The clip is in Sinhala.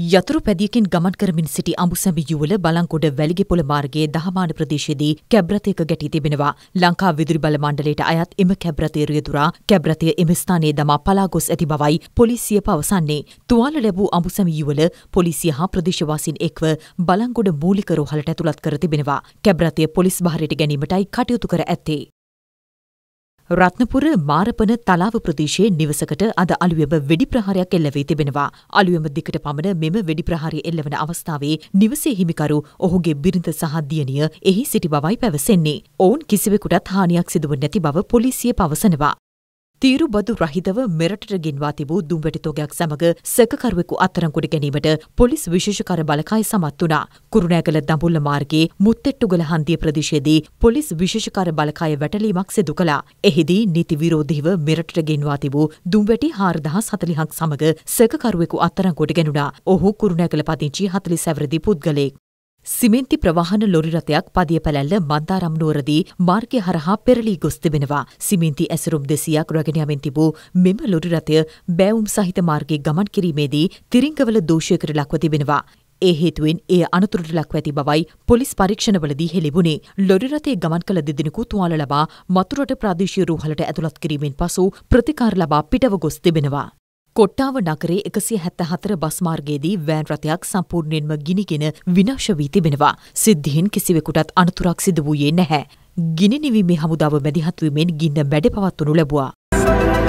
යතුරු පැදියකින් ගමන් කරමින් සිටි අඹුසැමි යුවල බලංකොඩ වැලිගෙපොළ මාර්ගයේ දහමාන ප්‍රදේශයේදී කැබ්‍රතයක ගැටී තිබෙනවා. ලංකා විදුලි බල මණ්ඩලයට අයත් එම කැබ්‍රතය රියදුරා කැබ්‍රතය එම ස්ථානයේ දමා පලා ගොස් ඇති බවයි පොලිසිය පවසන්නේ. තුවාල ලැබූ අඹුසැමි යුවල පොලිසිය හා ප්‍රදේශවාසීන් එක්ව බලංකොඩ මූලික රෝහලට ඇතුළත් කර තිබෙනවා. කැබ්‍රතය පොලිස් භාරයට ගැනීමටයි කටයුතු කර ඇත්තේ. රත්නපුර මාරපන තලාව ප්‍රදේශයේ නිවසකට අද අලුයම වෙඩි ප්‍රහාරයක් එල්ල වී තිබෙනවා. අලුයම දිකට පමණ මෙම වෙඩි ප්‍රහාරය එල්ලවන අවස්ථාවේ නිවසේ හිමිකරු ඔහුගේ බිරිඳ සහ දියණිය එහි සිටි බවයි පැවසෙන්නේ. ඔවුන් කිසිවෙකුටත් හානියක් සිදුව නැති බව පොලිසිය පවසනවා. තීරුබදු රහිතව මෙරටට ගෙන්වා තිබූ දුම්වැටි තොගයක් සමග සැකකරුවෙකු අත්තරංකුඩ ගැනීමට පොලිස් විශේෂකර බලකාය සමත් වුණා. කුරුණෑගල දඹුල්ල මාර්ගයේ මුත්තෙට්ටුගල හන්දිය ප්‍රදේශයේදී පොලිස් විශේෂකර බලකාය වැටලීමක් සිදු කළා. එහිදී නීති විරෝධීව මෙරටට ගෙන්වා තිබූ දුම්වැටි 4040ක් සමග සැකකරුවෙකු අත්තරංකුඩ ගැනුණා. ඔහු කුරුණෑගල පදිංචි 40 සැවරදී පුද්ගලෙක්. සිමෙන්ති ප්‍රවාහන ලොරි රථයක් පදිය පැලැල්ල මන්දාරම් නුවරදී මාර්ගය හරහා පෙරලී ගොස් තිබෙනවා. සිමෙන්ති ඇසරුම් දෙසියක් රැගෙන යමින් තිබූ මෙම ලොරි රථය බෑවුම් සහිත මාර්ගයේ ගමන් කිරීමේදී තිරිංගවල දෝෂයකට ලක්ව තිබෙනවා. ඒ හේතුවෙන් එය අනතුරට ලක්ව ඇති බවයි පොලිස් පරීක්ෂණවලදී හෙළිබුණේ. ලොරි රථයේ ගමන් කළ දෙදෙනෙකු තුවාල ලබා මතුරට ප්‍රාදේශීය රෝහලට ඇතුළත් කිරීමෙන් පසු ප්‍රතිකාර ලබා පිටව ගොස් තිබෙනවා. කොට්ටාව නගරේ එකසි හැත්තහතර බස්මාර්ගයේදී වෑන් රථයක් සම්පූර්ණයෙන්ම ගිනිගෙන විනාශ වී තිබෙනවා. සිද්ධියෙන් කිසිවෙකුටත් අනතුරක් සිදු වූයේ නැහැ. ගිනි නිවීමේ හමුදාව මැදිහත්වීමෙන් ගින්න මැඩ පවත්වනු ලැබුවා.